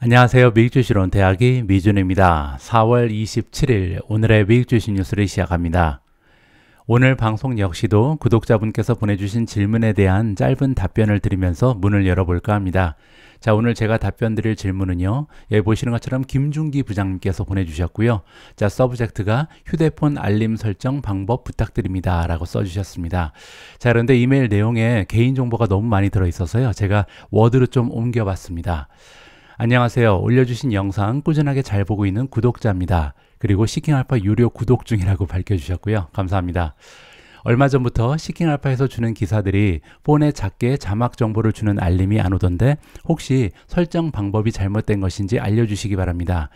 안녕하세요. 미국주시론 대학의 미준입니다. 4월 27일 오늘의 미국주시 뉴스를 시작합니다. 오늘 방송 역시도 구독자분께서 보내주신 질문에 대한 짧은 답변을 드리면서 문을 열어볼까 합니다. 자, 오늘 제가 답변 드릴 질문은요. 여 보시는 것처럼 김중기 부장님께서 보내주셨고요. 자, 서브젝트가 휴대폰 알림 설정 방법 부탁드립니다. 라고 써주셨습니다. 자, 그런데 이메일 내용에 개인정보가 너무 많이 들어있어서요. 제가 워드로 좀 옮겨봤습니다. 안녕하세요. 올려주신 영상 꾸준하게 잘 보고 있는 구독자입니다. 그리고 시킹알파 유료 구독 중이라고 밝혀주셨고요. 감사합니다. 얼마 전부터 시킹알파에서 주는 기사들이 폰에 작게 자막 정보를 주는 알림이 안 오던데 혹시 설정 방법이 잘못된 것인지 알려주시기 바랍니다.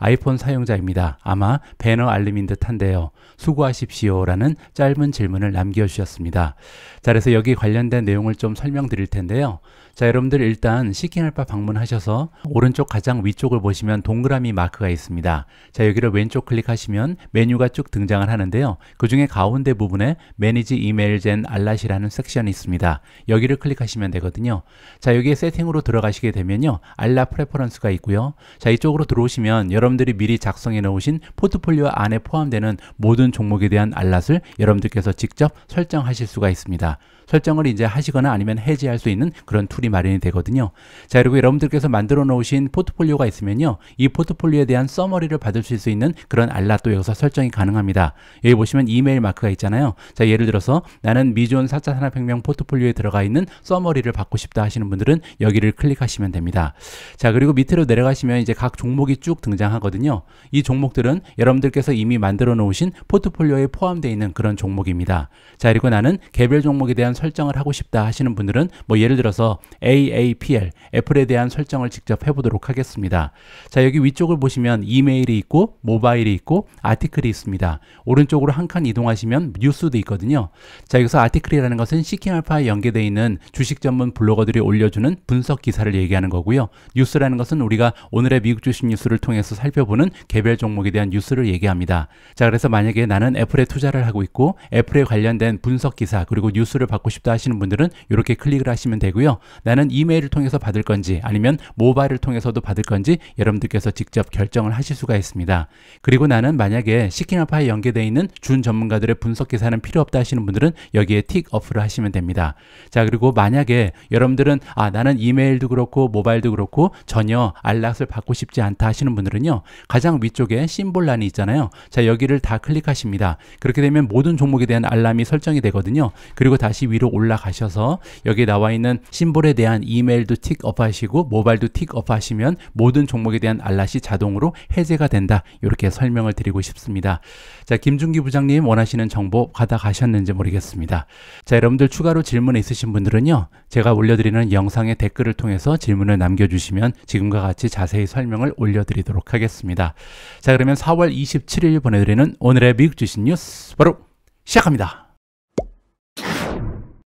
아이폰 사용자입니다. 아마 배너 알림인 듯 한데요. 수고하십시오. 라는 짧은 질문을 남겨주셨습니다. 자, 그래서 여기 관련된 내용을 좀 설명드릴 텐데요. 자 여러분들 일단 시킹알파 방문하셔서 오른쪽 가장 위쪽을 보시면 동그라미 마크가 있습니다. 자 여기를 왼쪽 클릭하시면 메뉴가 쭉 등장을 하는데요. 그 중에 가운데 부분에 매니지 이메일 젠알랏이라는 섹션이 있습니다. 여기를 클릭하시면 되거든요. 자 여기에 세팅으로 들어가시게 되면요. 알랏 프레퍼런스가 있고요. 자 이쪽으로 들어오시면 여러분들이 미리 작성해 놓으신 포트폴리오 안에 포함되는 모든 종목에 대한 알랏을 여러분들께서 직접 설정하실 수가 있습니다. 설정을 이제 하시거나 아니면 해지할 수 있는 그런 툴이 방법이 마련이 되거든요. 자, 그리고 여러분들께서 만들어 놓으신 포트폴리오가 있으면요. 이 포트폴리오에 대한 써머리를 받으실 수 있는 그런 알라또 여기서 설정이 가능합니다. 여기 보시면 이메일 마크가 있잖아요. 자, 예를 들어서 나는 미존 4차 산업혁명 포트폴리오에 들어가 있는 써머리를 받고 싶다 하시는 분들은 여기를 클릭하시면 됩니다. 자, 그리고 밑으로 내려가시면 이제 각 종목이 쭉 등장하거든요. 이 종목들은 여러분들께서 이미 만들어 놓으신 포트폴리오에 포함되어 있는 그런 종목입니다. 자, 그리고 나는 개별 종목에 대한 설정을 하고 싶다 하시는 분들은 뭐 예를 들어서 AAPL, 애플에 대한 설정을 직접 해보도록 하겠습니다. 자, 여기 위쪽을 보시면 이메일이 있고, 모바일이 있고, 아티클이 있습니다. 오른쪽으로 한 칸 이동하시면 뉴스도 있거든요. 자, 여기서 아티클이라는 것은 시킹알파에 연계되어 있는 주식 전문 블로거들이 올려주는 분석 기사를 얘기하는 거고요. 뉴스라는 것은 우리가 오늘의 미국 주식 뉴스를 통해서 살펴보는 개별 종목에 대한 뉴스를 얘기합니다. 자, 그래서 만약에 나는 애플에 투자를 하고 있고, 애플에 관련된 분석 기사, 그리고 뉴스를 받고 싶다 하시는 분들은 이렇게 클릭을 하시면 되고요. 나는 이메일을 통해서 받을 건지 아니면 모바일을 통해서도 받을 건지 여러분들께서 직접 결정을 하실 수가 있습니다. 그리고 나는 만약에 시키나파에 연계되어 있는 준 전문가들의 분석 기사는 필요 없다 하시는 분들은 여기에 틱 어플을 하시면 됩니다. 자 그리고 만약에 여러분들은 아 나는 이메일도 그렇고 모바일도 그렇고 전혀 안락을 받고 싶지 않다 하시는 분들은요 가장 위쪽에 심볼란이 있잖아요. 자 여기를 다 클릭하십니다. 그렇게 되면 모든 종목에 대한 알람이 설정이 되거든요. 그리고 다시 위로 올라가셔서 여기 나와 있는 심볼의 종목에 대한 이메일도 틱업 하시고 모바일도 틱업 하시면 모든 종목에 대한 알라시 자동으로 해제가 된다. 이렇게 설명을 드리고 싶습니다. 자, 김준기 부장님 원하시는 정보 받아가셨는지 모르겠습니다. 자, 여러분들 추가로 질문 있으신 분들은요. 제가 올려드리는 영상의 댓글을 통해서 질문을 남겨주시면 지금과 같이 자세히 설명을 올려드리도록 하겠습니다. 자, 그러면 4월 27일 보내드리는 오늘의 미국 주식 뉴스 바로 시작합니다.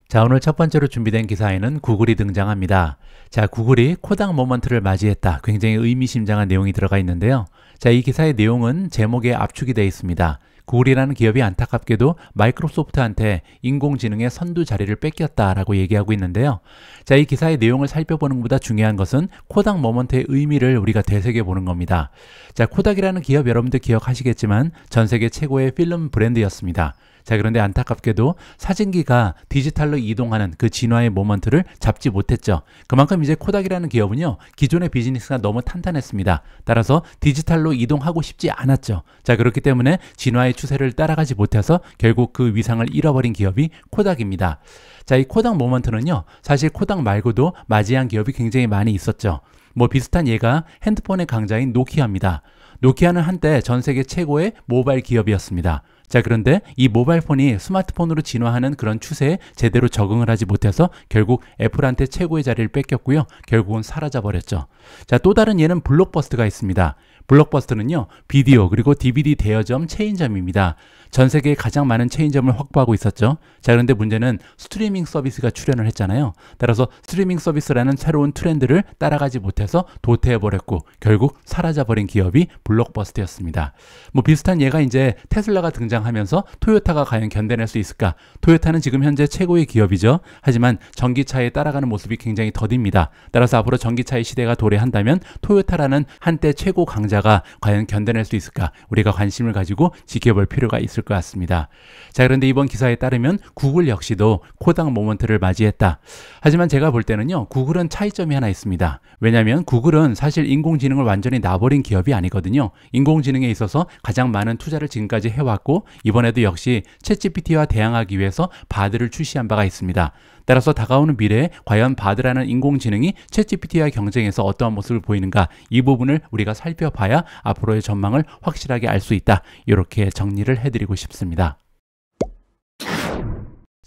자, 오늘 첫 번째로 준비된 기사에는 구글이 등장합니다. 자, 구글이 코닥 모먼트를 맞이했다. 굉장히 의미심장한 내용이 들어가 있는데요. 자, 이 기사의 내용은 제목에 압축이 되어 있습니다. 구글이라는 기업이 안타깝게도 마이크로소프트한테 인공지능의 선두 자리를 뺏겼다라고 얘기하고 있는데요. 자, 이 기사의 내용을 살펴보는 것보다 중요한 것은 코닥 모먼트의 의미를 우리가 되새겨 보는 겁니다. 자, 코닥이라는 기업 여러분들 기억하시겠지만 전 세계 최고의 필름 브랜드였습니다. 자, 그런데 안타깝게도 사진기가 디지털로 이동하는 그 진화의 모먼트를 잡지 못했죠. 그만큼 이제 코닥이라는 기업은요, 기존의 비즈니스가 너무 탄탄했습니다. 따라서 디지털로 이동하고 싶지 않았죠. 자, 그렇기 때문에 진화의 추세를 따라가지 못해서 결국 그 위상을 잃어버린 기업이 코닥입니다. 자, 이 코닥 모먼트는요, 사실 코닥 말고도 맞이한 기업이 굉장히 많이 있었죠. 뭐 비슷한 예가 핸드폰의 강자인 노키아입니다. 노키아는 한때 전 세계 최고의 모바일 기업이었습니다. 자, 그런데 이 모바일 폰이 스마트폰으로 진화하는 그런 추세에 제대로 적응을 하지 못해서 결국 애플한테 최고의 자리를 뺏겼고요. 결국은 사라져 버렸죠. 자, 또 다른 예는 블록버스터가 있습니다. 블록버스터는요, 비디오 그리고 DVD 대여점 체인점입니다. 전 세계에 가장 많은 체인점을 확보하고 있었죠. 자, 그런데 문제는 스트리밍 서비스가 출현을 했잖아요. 따라서 스트리밍 서비스라는 새로운 트렌드를 따라가지 못해서 도태해버렸고 결국 사라져버린 기업이 블록버스터였습니다. 뭐 비슷한 예가 이제 테슬라가 등장하면서 토요타가 과연 견뎌낼 수 있을까? 토요타는 지금 현재 최고의 기업이죠. 하지만 전기차에 따라가는 모습이 굉장히 더딥니다. 따라서 앞으로 전기차의 시대가 도래한다면 토요타라는 한때 최고 강자 위기가 과연 견뎌낼 수 있을까 우리가 관심을 가지고 지켜볼 필요가 있을 것 같습니다. 자 그런데 이번 기사에 따르면 구글 역시도 코닥 모먼트를 맞이했다. 하지만 제가 볼 때는요 구글은 차이점이 하나 있습니다. 왜냐하면 구글은 사실 인공지능을 완전히 나버린 기업이 아니거든요. 인공지능에 있어서 가장 많은 투자를 지금까지 해왔고 이번에도 역시 채 g p t 와 대항하기 위해서 바드를 출시한 바가 있습니다. 따라서 다가오는 미래에 과연 바드라는 인공지능이 챗GPT와 경쟁해서 어떠한 모습을 보이는가 이 부분을 우리가 살펴봐야 앞으로의 전망을 확실하게 알 수 있다. 이렇게 정리를 해드리고 싶습니다.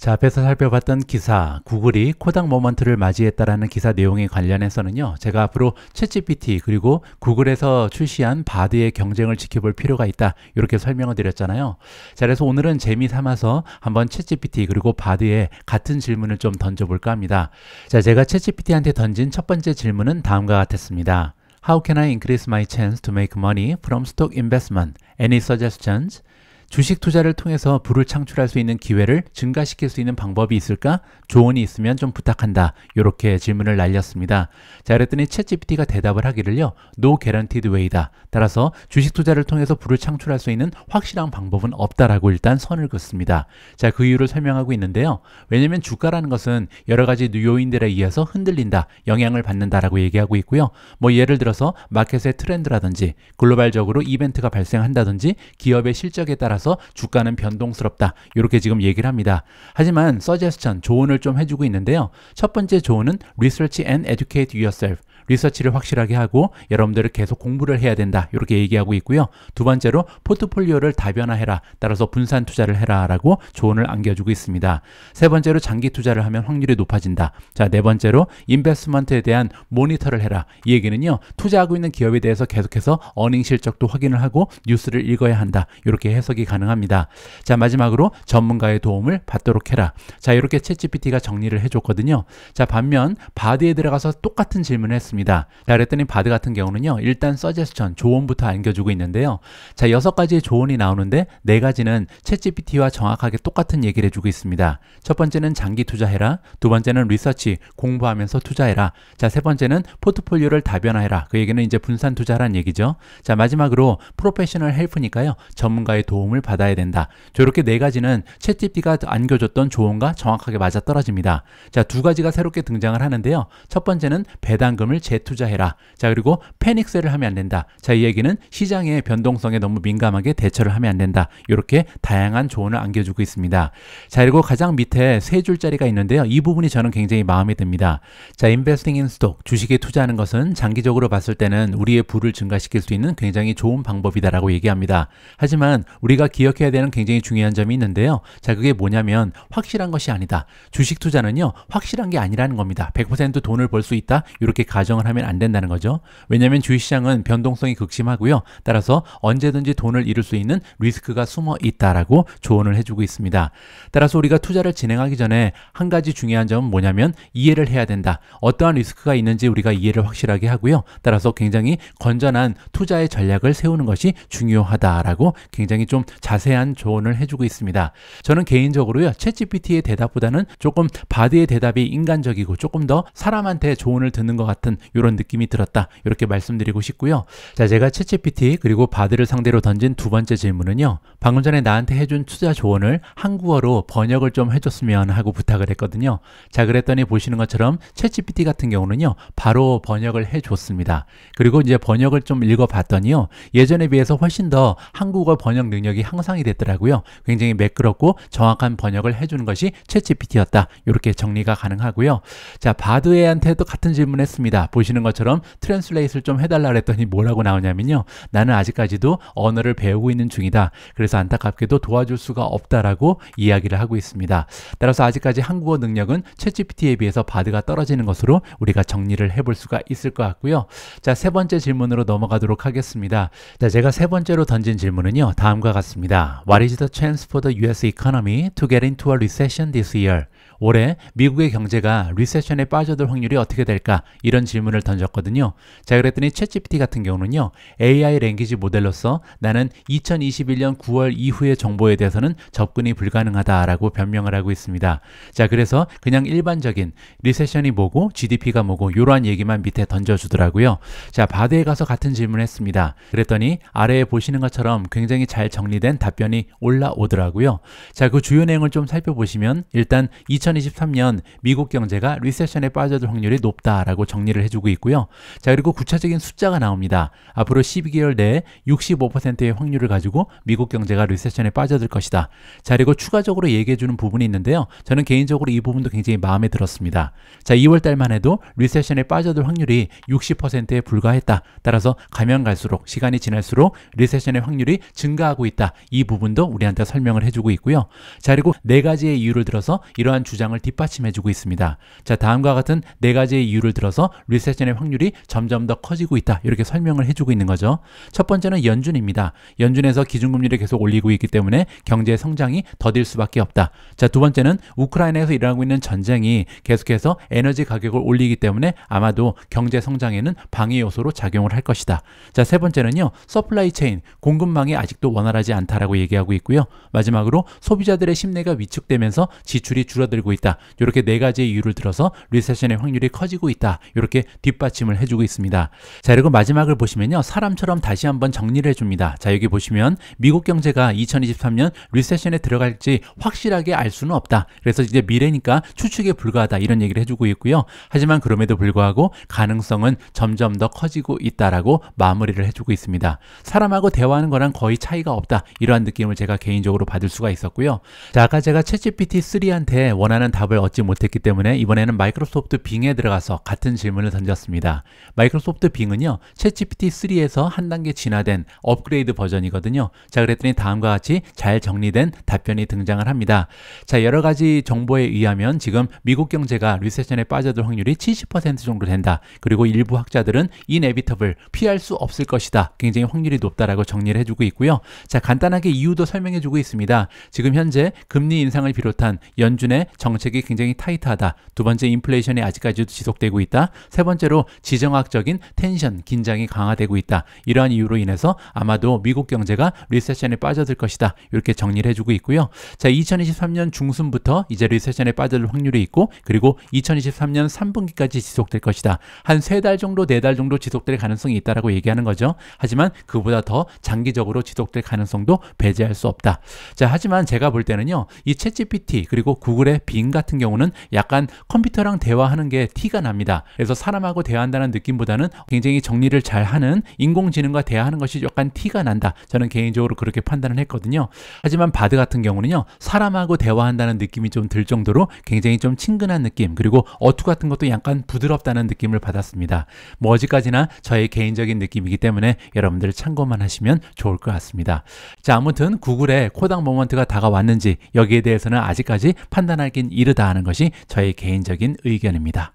자, 앞에서 살펴봤던 기사, 구글이 코닥 모먼트를 맞이했다라는 기사 내용에 관련해서는요, 제가 앞으로 채 g p t 그리고 구글에서 출시한 바드의 경쟁을 지켜볼 필요가 있다. 이렇게 설명을 드렸잖아요. 자, 그래서 오늘은 재미 삼아서 한번 채 g p t 그리고 바드에 같은 질문을 좀 던져볼까 합니다. 자, 제가 채 g p t 한테 던진 첫 번째 질문은 다음과 같았습니다. How can I increase my chance to make money from stock investment? Any suggestions? 주식 투자를 통해서 부를 창출할 수 있는 기회를 증가시킬 수 있는 방법이 있을까? 조언이 있으면 좀 부탁한다. 이렇게 질문을 날렸습니다. 자, 그랬더니 챗GPT가 대답을 하기를요. No guaranteed way다. 따라서 주식 투자를 통해서 부를 창출할 수 있는 확실한 방법은 없다라고 일단 선을 긋습니다. 자, 그 이유를 설명하고 있는데요. 왜냐면 주가라는 것은 여러 가지 요인들에 의해서 흔들린다, 영향을 받는다라고 얘기하고 있고요. 뭐 예를 들어서 마켓의 트렌드라든지 글로벌적으로 이벤트가 발생한다든지 기업의 실적에 따라서 따라서 주가는 변동스럽다. 이렇게 지금 얘기를 합니다. 하지만 서제스천 조언을 좀 해주고 있는데요. 첫 번째 조언은 research and educate yourself. 리서치를 확실하게 하고 여러분들을 계속 공부를 해야 된다 이렇게 얘기하고 있고요. 두 번째로 포트폴리오를 다변화해라. 따라서 분산 투자를 해라 라고 조언을 안겨주고 있습니다. 세 번째로 장기 투자를 하면 확률이 높아진다. 자, 네 번째로 인베스먼트에 대한 모니터를 해라. 이 얘기는요. 투자하고 있는 기업에 대해서 계속해서 어닝 실적도 확인을 하고 뉴스를 읽어야 한다. 이렇게 해석이 가능합니다. 자, 마지막으로 전문가의 도움을 받도록 해라. 자, 이렇게 채 g p t 가 정리를 해줬거든요. 자, 반면 바디에 들어가서 똑같은 질문을 했습니다. 있습니다. 자, 그랬더니 바드 같은 경우는요. 일단 서제스천, 조언부터 안겨주고 있는데요. 자, 여섯 가지의 조언이 나오는데 네 가지는 채 g p t 와 정확하게 똑같은 얘기를 해주고 있습니다. 첫 번째는 장기 투자해라. 두 번째는 리서치, 공부하면서 투자해라. 자, 세 번째는 포트폴리오를 다변화해라. 그 얘기는 이제 분산 투자란 얘기죠. 자, 마지막으로 프로페셔널 헬프니까요. 전문가의 도움을 받아야 된다. 저렇게 네 가지는 채 g p t 가 안겨줬던 조언과 정확하게 맞아떨어집니다. 자, 두 가지가 새롭게 등장을 하는데요. 첫 번째는 배당금을 재투자해라. 자, 그리고 패닉셀을 하면 안 된다. 자, 이 얘기는 시장의 변동성에 너무 민감하게 대처를 하면 안 된다. 이렇게 다양한 조언을 안겨주고 있습니다. 자, 그리고 가장 밑에 세 줄짜리가 있는데요. 이 부분이 저는 굉장히 마음에 듭니다. 자, investing in stock, 주식에 투자하는 것은 장기적으로 봤을 때는 우리의 부를 증가시킬 수 있는 굉장히 좋은 방법이다라고 얘기합니다. 하지만 우리가 기억해야 되는 굉장히 중요한 점이 있는데요. 자, 그게 뭐냐면 확실한 것이 아니다. 주식 투자는요, 확실한 게 아니라는 겁니다. 100% 돈을 벌 수 있다. 이렇게 가정 가정을 하면 안 된다는 거죠. 왜냐하면 주식시장은 변동성이 극심하고요. 따라서 언제든지 돈을 잃을 수 있는 리스크가 숨어 있다라고 조언을 해주고 있습니다. 따라서 우리가 투자를 진행하기 전에 한 가지 중요한 점은 뭐냐면 이해를 해야 된다. 어떠한 리스크가 있는지 우리가 이해를 확실하게 하고요. 따라서 굉장히 건전한 투자의 전략을 세우는 것이 중요하다라고 굉장히 좀 자세한 조언을 해주고 있습니다. 저는 개인적으로요. 챗GPT의 대답보다는 조금 바드의 대답이 인간적이고 조금 더 사람한테 조언을 듣는 것 같은 이런 느낌이 들었다. 이렇게 말씀드리고 싶고요. 자, 제가 채 g p t 그리고 바드를 상대로 던진 두 번째 질문은요. 방금 전에 나한테 해준 투자 조언을 한국어로 번역을 좀 해줬으면 하고 부탁을 했거든요. 자, 그랬더니 보시는 것처럼 채 g p t 같은 경우는요. 바로 번역을 해줬습니다. 그리고 이제 번역을 좀 읽어봤더니요. 예전에 비해서 훨씬 더 한국어 번역 능력이 향상이 됐더라고요. 굉장히 매끄럽고 정확한 번역을 해주는 것이 채 g p t 였다 이렇게 정리가 가능하고요. 자, 바드에한테도 같은 질문했습니다. 보시는 것처럼 트랜슬레이트를 좀 해달라 그랬더니 뭐라고 나오냐면요. 나는 아직까지도 언어를 배우고 있는 중이다. 그래서 안타깝게도 도와줄 수가 없다라고 이야기를 하고 있습니다. 따라서 아직까지 한국어 능력은 채 g p t 에 비해서 바드가 떨어지는 것으로 우리가 정리를 해볼 수가 있을 것 같고요. 자, 세 번째 질문으로 넘어가도록 하겠습니다. 자, 제가 세 번째로 던진 질문은요. 다음과 같습니다. What is the chance for the US economy to get into a recession this year? 올해 미국의 경제가 리세션에 빠져들 확률이 어떻게 될까 이런 질문을 던졌거든요. 자 그랬더니 챗GPT 같은 경우는요. AI 랭귀지 모델로서 나는 2021년 9월 이후의 정보에 대해서는 접근이 불가능하다라고 변명을 하고 있습니다. 자 그래서 그냥 일반적인 리세션이 뭐고 GDP가 뭐고 이러한 얘기만 밑에 던져주더라고요. 자 바드에 가서 같은 질문을 했습니다. 그랬더니 아래에 보시는 것처럼 굉장히 잘 정리된 답변이 올라오더라고요. 자그 주요 내용을 좀 살펴보시면 일단 2000 2023년 미국 경제가 리세션에 빠져들 확률이 높다라고 정리를 해주고 있고요. 자 그리고 구체적인 숫자가 나옵니다. 앞으로 12개월 내에 65%의 확률을 가지고 미국 경제가 리세션에 빠져들 것이다. 자 그리고 추가적으로 얘기해주는 부분이 있는데요. 저는 개인적으로 이 부분도 굉장히 마음에 들었습니다. 자 2월달만 해도 리세션에 빠져들 확률이 60%에 불과했다. 따라서 가면 갈수록 시간이 지날수록 리세션의 확률이 증가하고 있다. 이 부분도 우리한테 설명을 해주고 있고요. 자 그리고 네 가지의 이유를 들어서 이러한 주장 주장을 뒷받침해주고 있습니다. 자, 다음과 같은 네 가지의 이유를 들어서 리세션의 확률이 점점 더 커지고 있다. 이렇게 설명을 해주고 있는 거죠. 첫 번째는 연준입니다. 연준에서 기준금리를 계속 올리고 있기 때문에 경제 성장이 더딜 수밖에 없다. 자, 두 번째는 우크라이나에서 일어나고 있는 전쟁이 계속해서 에너지 가격을 올리기 때문에 아마도 경제 성장에는 방해 요소로 작용을 할 것이다. 자, 세 번째는요. 서플라이 체인, 공급망이 아직도 원활하지 않다라고 얘기하고 있고요. 마지막으로 소비자들의 심리가 위축되면서 지출이 줄어들고 줄고 있다. 이렇게 네 가지의 이유를 들어서 리세션의 확률이 커지고 있다. 이렇게 뒷받침을 해주고 있습니다. 자 그리고 마지막을 보시면요. 사람처럼 다시 한번 정리를 해줍니다. 자 여기 보시면 미국 경제가 2023년 리세션에 들어갈지 확실하게 알 수는 없다. 그래서 이제 미래니까 추측에 불과하다 이런 얘기를 해주고 있고요. 하지만 그럼에도 불구하고 가능성은 점점 더 커지고 있다라고 마무리를 해주고 있습니다. 사람하고 대화하는 거랑 거의 차이가 없다 이러한 느낌을 제가 개인적으로 받을 수가 있었고요. 자 아까 제가 채찌PT3한테 원하는 원하는 답을 얻지 못했기 때문에 이번에는 마이크로소프트 빙에 들어가서 같은 질문을 던졌습니다. 마이크로소프트 빙은요. 챗GPT3에서 한 단계 진화된 업그레이드 버전이거든요. 자 그랬더니 다음과 같이 잘 정리된 답변이 등장을 합니다. 자 여러 가지 정보에 의하면 지금 미국 경제가 리세션에 빠져들 확률이 70% 정도 된다. 그리고 일부 학자들은 이네비터블 피할 수 없을 것이다. 굉장히 확률이 높다라고 정리를 해주고 있고요. 자 간단하게 이유도 설명해주고 있습니다. 지금 현재 금리 인상을 비롯한 연준의 정책이 굉장히 타이트하다. 두 번째 인플레이션이 아직까지도 지속되고 있다. 세 번째로 지정학적인 텐션, 긴장이 강화되고 있다. 이러한 이유로 인해서 아마도 미국 경제가 리세션에 빠져들 것이다. 이렇게 정리를 해주고 있고요. 자, 2023년 중순부터 이제 리세션에 빠질 확률이 있고 그리고 2023년 3분기까지 지속될 것이다. 한 세 달 정도, 네 달 정도 지속될 가능성이 있다라고 얘기하는 거죠. 하지만 그보다 더 장기적으로 지속될 가능성도 배제할 수 없다. 자, 하지만 제가 볼 때는요. 이채 g p t 그리고 구글의 빙 같은 경우는 약간 컴퓨터랑 대화하는 게 티가 납니다. 그래서 사람하고 대화한다는 느낌보다는 굉장히 정리를 잘 하는 인공지능과 대화하는 것이 약간 티가 난다. 저는 개인적으로 그렇게 판단을 했거든요. 하지만 바드 같은 경우는요. 사람하고 대화한다는 느낌이 좀 들 정도로 굉장히 좀 친근한 느낌 그리고 어투 같은 것도 약간 부드럽다는 느낌을 받았습니다. 뭐 어지까지나 저의 개인적인 느낌이기 때문에 여러분들 참고만 하시면 좋을 것 같습니다. 자 아무튼 구글의 코닥 모먼트가 다가왔는지 여기에 대해서는 아직까지 판단할게 하긴 이르다 하는 것이 저의 개인적인 의견입니다.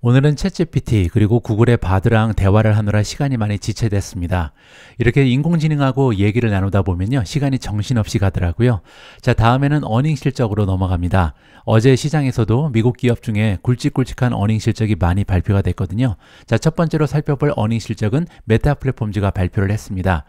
오늘은 챗GPT 그리고 구글의 바드랑 대화를 하느라 시간이 많이 지체됐습니다. 이렇게 인공지능하고 얘기를 나누다 보면요. 시간이 정신없이 가더라고요. 자, 다음에는 어닝 실적으로 넘어갑니다. 어제 시장에서도 미국 기업 중에 굵직굵직한 어닝 실적이 많이 발표가 됐거든요. 자, 첫 번째로 살펴볼 어닝 실적은 메타 플랫폼즈가 발표를 했습니다.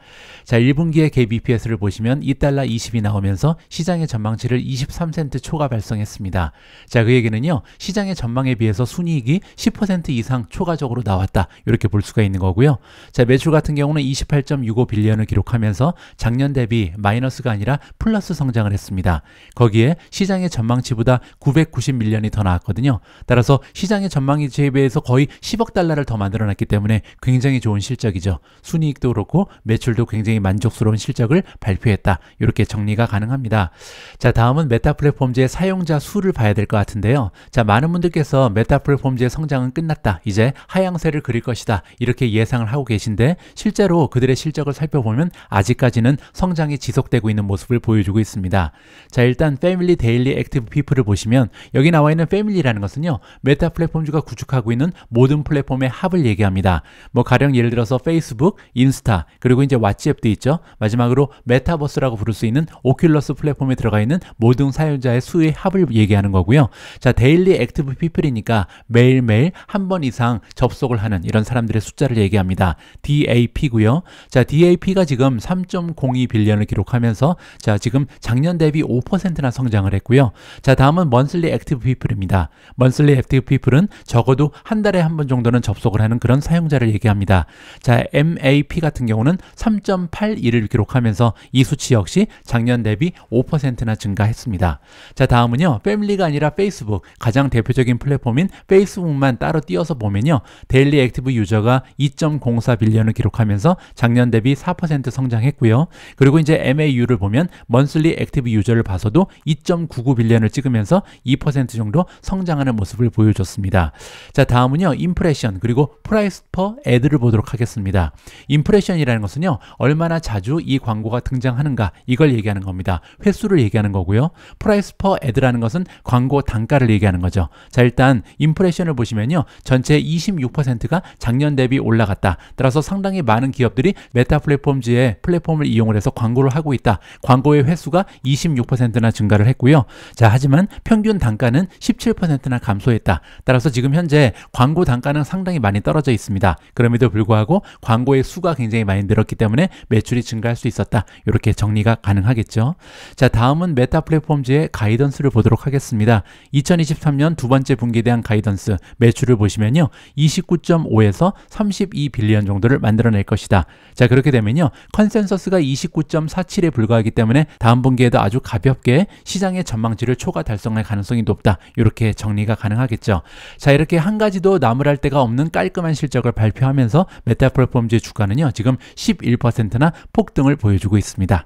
자, 1분기의 개 BPS를 보시면 2달러 20이 나오면서 시장의 전망치를 23센트 초과 발송했습니다. 자, 그 얘기는요. 시장의 전망에 비해서 순이익이 10% 이상 초과적으로 나왔다. 이렇게 볼 수가 있는 거고요. 자, 매출 같은 경우는 28.65 빌리언을 기록하면서 작년 대비 마이너스가 아니라 플러스 성장을 했습니다. 거기에 시장의 전망치보다 990 밀리언이 더 나왔거든요. 따라서 시장의 전망치에 비해서 거의 10억 달러를 더 만들어놨기 때문에 굉장히 좋은 실적이죠. 순이익도 그렇고 매출도 굉장히 만족스러운 실적을 발표했다. 이렇게 정리가 가능합니다. 자, 다음은 메타 플랫폼즈의 사용자 수를 봐야 될 것 같은데요. 자, 많은 분들께서 메타 플랫폼즈의 성장 성장은 끝났다. 이제 하향세를 그릴 것이다. 이렇게 예상을 하고 계신데 실제로 그들의 실적을 살펴보면 아직까지는 성장이 지속되고 있는 모습을 보여주고 있습니다. 자, 일단 패밀리 데일리 액티브 피플을 보시면 여기 나와 있는 패밀리라는 것은요. 메타 플랫폼주가 구축하고 있는 모든 플랫폼의 합을 얘기합니다. 뭐 가령 예를 들어서 페이스북, 인스타, 그리고 이제 왓츠앱도 있죠. 마지막으로 메타버스라고 부를 수 있는 오큘러스 플랫폼에 들어가 있는 모든 사용자의 수의 합을 얘기하는 거고요. 자, 데일리 액티브 피플이니까 매일매일 매일 한번 이상 접속을 하는 이런 사람들의 숫자를 얘기합니다. DAP고요. 자, DAP가 지금 3.02빌리언을 기록하면서 자, 지금 작년 대비 5%나 성장을 했고요. 자, 다음은 먼슬리 액티브 피플입니다. 먼슬리 액티브 피플은 적어도 한 달에 한 번 정도는 접속을 하는 그런 사용자를 얘기합니다. 자, MAP 같은 경우는 3.81을 기록하면서 이 수치 역시 작년 대비 5%나 증가했습니다. 자, 다음은요. 패밀리가 아니라 페이스북, 가장 대표적인 플랫폼인 페이스북만 숫만 따로 띄어서 보면요. 데일리 액티브 유저가 2.04빌리언을 기록하면서 작년 대비 4% 성장했고요. 그리고 이제 MAU를 보면 먼슬리 액티브 유저를 봐서도 2.99빌리언을 찍으면서 2% 정도 성장하는 모습을 보여줬습니다. 자, 다음은요. 인프레션 그리고 프라이스 퍼 애드를 보도록 하겠습니다. 인프레션이라는 것은요. 얼마나 자주 이 광고가 등장하는가 이걸 얘기하는 겁니다. 횟수를 얘기하는 거고요. 프라이스 퍼 애드라는 것은 광고 단가를 얘기하는 거죠. 자, 일단 인프레션을 보시면 보시면요. 전체 26%가 작년 대비 올라갔다. 따라서 상당히 많은 기업들이 메타 플랫폼즈의 플랫폼을 이용 해서 광고를 하고 있다. 광고의 횟수가 26%나 증가를 했고요. 자, 하지만 평균 단가는 17%나 감소했다. 따라서 지금 현재 광고 단가는 상당히 많이 떨어져 있습니다. 그럼에도 불구하고 광고의 수가 굉장히 많이 늘었기 때문에 매출이 증가할 수 있었다. 이렇게 정리가 가능하겠죠. 자, 다음은 메타 플랫폼즈의 가이던스를 보도록 하겠습니다. 2023년 두 번째 분기에 대한 가이던스, 매 매출을 보시면요. 29.5에서 32빌리언 정도를 만들어낼 것이다. 자, 그렇게 되면요. 컨센서스가 29.47에 불과하기 때문에 다음 분기에도 아주 가볍게 시장의 전망치를 초과 달성할 가능성이 높다. 이렇게 정리가 가능하겠죠. 자, 이렇게 한 가지도 나무랄 데가 없는 깔끔한 실적을 발표하면서 메타 플랫폼즈의 주가는요. 지금 11%나 폭등을 보여주고 있습니다.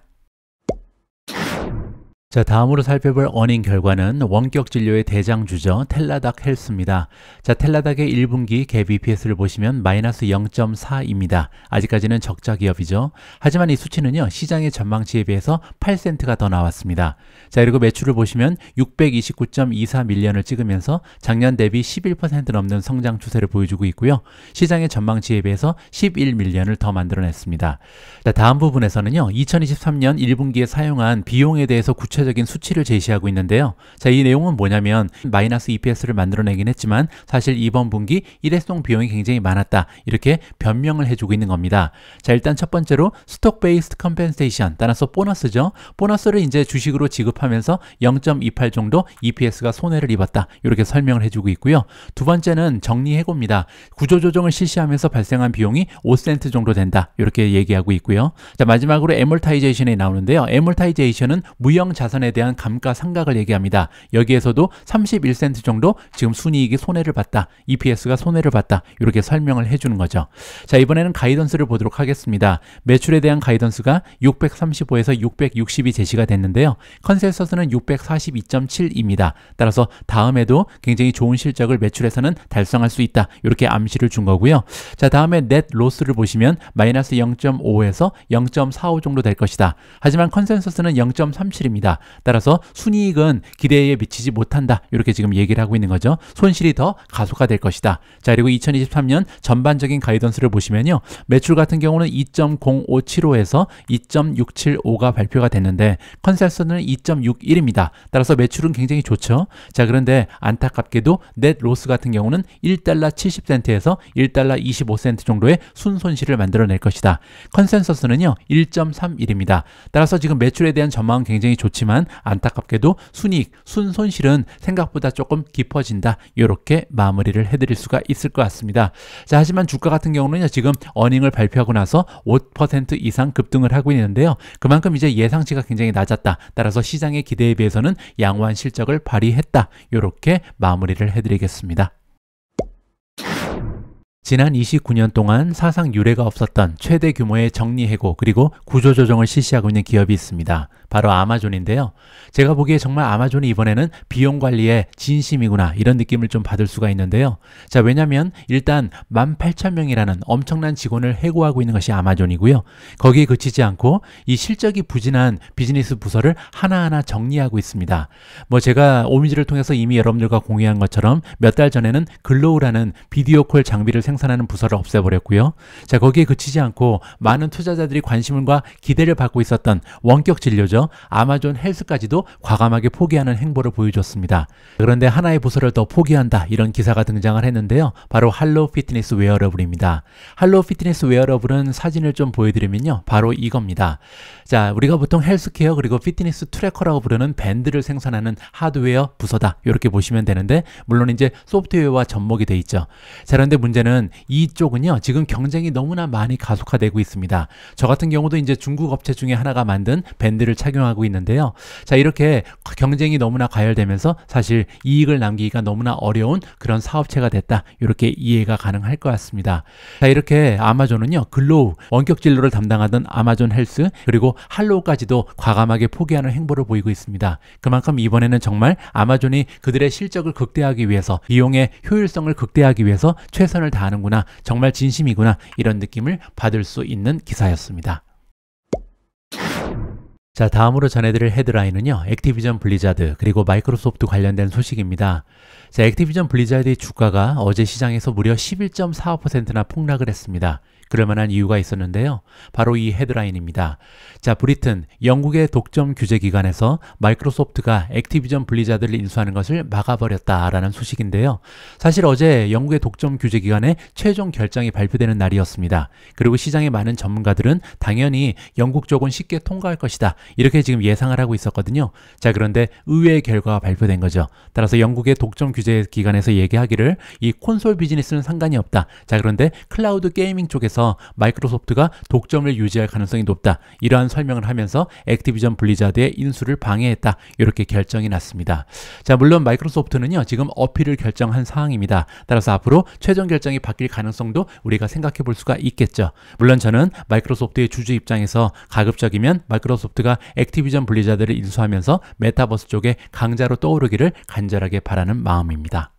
자, 다음으로 살펴볼 원인 결과는 원격 진료의 대장 주죠. 텔라닥 헬스입니다. 자, 텔라닥의 1분기 갭 EPS를 보시면 마이너스 0.4입니다. 아직까지는 적자 기업이죠. 하지만 이 수치는요, 시장의 전망치에 비해서 8센트가 더 나왔습니다. 자, 그리고 매출을 보시면 629.24밀리언을 찍으면서 작년 대비 11% 넘는 성장 추세를 보여주고 있고요. 시장의 전망치에 비해서 11밀리언을 더 만들어냈습니다. 자, 다음 부분에서는요, 2023년 1분기에 사용한 비용에 대해서 구체 구체적인 수치를 제시하고 있는데요. 자, 이 내용은 뭐냐면 마이너스 EPS를 만들어내긴 했지만 사실 이번 분기 일회성 비용이 굉장히 많았다. 이렇게 변명을 해주고 있는 겁니다. 자, 일단 첫 번째로 스톡 베이스드 컴펜세이션, 따라서 보너스죠. 보너스를 이제 주식으로 지급하면서 0.28 정도 EPS가 손해를 입었다. 이렇게 설명을 해주고 있고요. 두 번째는 정리해고입니다. 구조조정을 실시하면서 발생한 비용이 5센트 정도 된다. 이렇게 얘기하고 있고요. 자, 마지막으로 에몰타이제이션이 나오는데요. 에몰타이제이션은 무형 자산 자산에 대한 감가상각을 얘기합니다. 여기에서도 31센트 정도 지금 순이익이 손해를 봤다. EPS가 손해를 봤다. 이렇게 설명을 해주는 거죠. 자 이번에는 가이던스를 보도록 하겠습니다. 매출에 대한 가이던스가 635에서 660이 제시가 됐는데요. 컨센서스는 642.7입니다. 따라서 다음에도 굉장히 좋은 실적을 매출에서는 달성할 수 있다. 이렇게 암시를 준 거고요. 자 다음에 넷 로스를 보시면 마이너스 0.5에서 0.45 정도 될 것이다. 하지만 컨센서스는 0.37입니다. 따라서 순이익은 기대에 미치지 못한다. 이렇게 지금 얘기를 하고 있는 거죠. 손실이 더 가속화될 것이다. 자, 그리고 2023년 전반적인 가이던스를 보시면요. 매출 같은 경우는 2.0575에서 2.675가 발표가 됐는데 컨센서스는 2.61입니다. 따라서 매출은 굉장히 좋죠. 자, 그런데 안타깝게도 넷 로스 같은 경우는 1달러 70센트에서 1달러 25센트 정도의 순손실을 만들어낼 것이다. 컨센서스는요. 1.31입니다. 따라서 지금 매출에 대한 전망은 굉장히 좋지만 다만 안타깝게도 순익 순손실은 생각보다 조금 깊어진다. 이렇게 마무리를 해드릴 수가 있을 것 같습니다. 자, 하지만 주가 같은 경우는요, 지금 어닝을 발표하고 나서 5% 이상 급등을 하고 있는데요. 그만큼 이제 예상치가 굉장히 낮았다. 따라서 시장의 기대에 비해서는 양호한 실적을 발휘했다. 이렇게 마무리를 해드리겠습니다. 지난 29년 동안 사상 유례가 없었던 최대 규모의 정리해고 그리고 구조조정을 실시하고 있는 기업이 있습니다. 바로 아마존인데요. 제가 보기에 정말 아마존이 이번에는 비용 관리에 진심이구나 이런 느낌을 좀 받을 수가 있는데요. 자, 왜냐면 일단 18,000명이라는 엄청난 직원을 해고하고 있는 것이 아마존이고요. 거기에 그치지 않고 이 실적이 부진한 비즈니스 부서를 하나하나 정리하고 있습니다. 뭐 제가 오미지를 통해서 이미 여러분들과 공유한 것처럼 몇 달 전에는 글로우라는 비디오 콜 장비를 생산하는 부서를 없애버렸고요. 자, 거기에 그치지 않고 많은 투자자들이 관심과 기대를 받고 있었던 원격 진료죠. 아마존 헬스까지도 과감하게 포기하는 행보를 보여줬습니다. 그런데 하나의 부서를 더 포기한다 이런 기사가 등장을 했는데요. 바로 할로 우 피트니스 웨어러블입니다. 할로 우 피트니스 웨어러블은 사진을 좀 보여드리면요. 바로 이겁니다. 자, 우리가 보통 헬스케어 그리고 피트니스 트래커라고 부르는 밴드를 생산하는 하드웨어 부서다. 이렇게 보시면 되는데 물론 이제 소프트웨어와 접목이 돼 있죠. 자, 그런데 문제는 이쪽은요. 지금 경쟁이 너무나 많이 가속화되고 있습니다. 저 같은 경우도 이제 중국 업체 중에 하나가 만든 밴드를 착용 착용하고 있는데요. 자, 이렇게 경쟁이 너무나 과열되면서 사실 이익을 남기기가 너무나 어려운 그런 사업체가 됐다. 이렇게 이해가 가능할 것 같습니다. 자, 이렇게 아마존은요. 글로우, 원격 진로를 담당하던 아마존 헬스, 그리고 할로우까지도 과감하게 포기하는 행보를 보이고 있습니다. 그만큼 이번에는 정말 아마존이 그들의 실적을 극대화하기 위해서 이용의 효율성을 극대화하기 위해서 최선을 다하는구나. 정말 진심이구나. 이런 느낌을 받을 수 있는 기사였습니다. 자, 다음으로 전해드릴 헤드라인은요. 액티비전 블리자드 그리고 마이크로소프트 관련된 소식입니다. 자, 액티비전 블리자드의 주가가 어제 시장에서 무려 11.45%나 폭락을 했습니다. 그럴 만한 이유가 있었는데요. 바로 이 헤드라인입니다. 자, 브리튼, 영국의 독점 규제 기관에서 마이크로소프트가 액티비전 분리자들을 인수하는 것을 막아버렸다라는 소식인데요. 사실 어제 영국의 독점 규제 기관의 최종 결정이 발표되는 날이었습니다. 그리고 시장의 많은 전문가들은 당연히 영국 쪽은 쉽게 통과할 것이다. 이렇게 지금 예상을 하고 있었거든요. 자, 그런데 의외의 결과가 발표된 거죠. 따라서 영국의 독점 규제 기관에서 얘기하기를 이 콘솔 비즈니스는 상관이 없다. 자, 그런데 클라우드 게이밍 쪽에서 상황서 마이크로소프트가 독점을 유지할 가능성이 높다. 이러한 설명을 하면서 액티비전 블리자드의 인수를 방해했다. 이렇게 결정이 났습니다. 자, 물론 마이크로소프트는요. 지금 어필을 결정한 상황입니다. 따라서 앞으로 최종 결정이 바뀔 가능성도 우리가 생각해 볼 수가 있겠죠. 물론 저는 마이크로소프트의 주주 입장에서 가급적이면 마이크로소프트가 액티비전 블리자드를 인수하면서 메타버스 쪽에 강자로 떠오르기를 간절하게 바라는 마음입니다.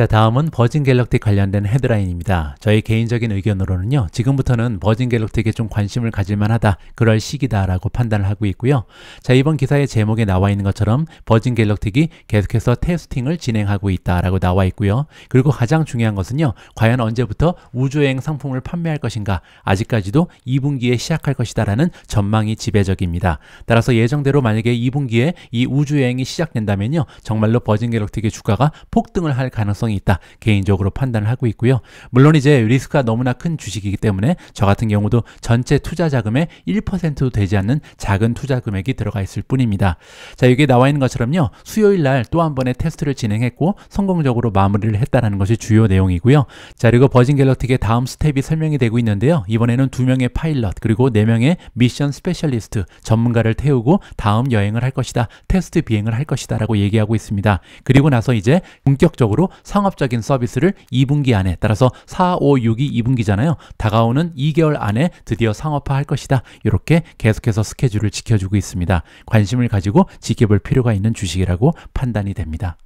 자 다음은 버진 갤럭틱 관련된 헤드라인입니다. 저희 개인적인 의견으로는요. 지금부터는 버진 갤럭틱에 좀 관심을 가질만 하다. 그럴 시기다 라고 판단을 하고 있고요. 자 이번 기사의 제목에 나와 있는 것처럼 버진 갤럭틱이 계속해서 테스팅을 진행하고 있다 라고 나와 있고요. 그리고 가장 중요한 것은요. 과연 언제부터 우주여행 상품을 판매할 것인가 아직까지도 2분기에 시작할 것이다 라는 전망이 지배적입니다. 따라서 예정대로 만약에 2분기에 이 우주여행이 시작된다면요. 정말로 버진 갤럭틱의 주가가 폭등을 할 가능성이 가능성이 있다 개인적으로 판단을 하고 있고요. 물론 이제 리스크가 너무나 큰 주식이기 때문에 저 같은 경우도 전체 투자 자금의 1%도 되지 않는 작은 투자 금액이 들어가 있을 뿐입니다. 자 여기 나와 있는 것처럼요. 수요일 날 또 한 번의 테스트를 진행했고 성공적으로 마무리를 했다는 것이 주요 내용이고요. 자 그리고 버진 갤럭틱의 다음 스텝이 설명이 되고 있는데요. 이번에는 두 명의 파일럿 그리고 네 명의 미션 스페셜리스트 전문가를 태우고 다음 여행을 할 것이다. 테스트 비행을 할 것이다 라고 얘기하고 있습니다. 그리고 나서 이제 본격적으로 상업적인 서비스를 2분기 안에 따라서 4, 5, 6이 2분기잖아요. 다가오는 2개월 안에 드디어 상업화할 것이다. 이렇게 계속해서 스케줄을 지켜주고 있습니다. 관심을 가지고 지켜볼 필요가 있는 주식이라고 판단이 됩니다.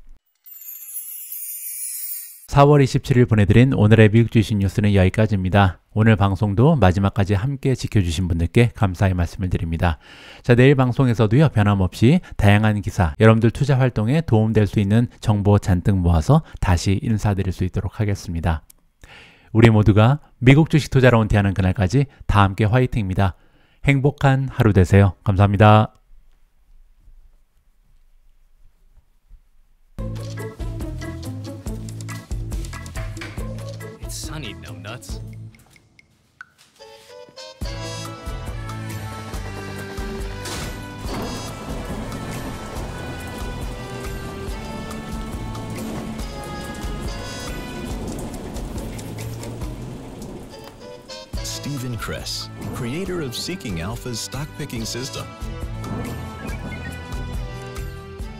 4월 27일 보내드린 오늘의 미국 주식 뉴스는 여기까지입니다. 오늘 방송도 마지막까지 함께 지켜주신 분들께 감사의 말씀을 드립니다. 자, 내일 방송에서도요, 변함없이 다양한 기사, 여러분들 투자 활동에 도움될 수 있는 정보 잔뜩 모아서 다시 인사드릴 수 있도록 하겠습니다. 우리 모두가 미국 주식 투자로 은퇴하는 그날까지 다 함께 화이팅입니다. 행복한 하루 되세요. 감사합니다. I need no nuts. Stephen Kress, creator of Seeking Alpha's stock picking system.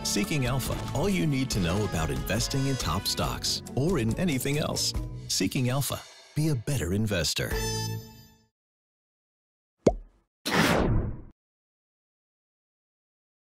Seeking Alpha, all you need to know about investing in top stocks or in anything else. Seeking Alpha. Be a better investor.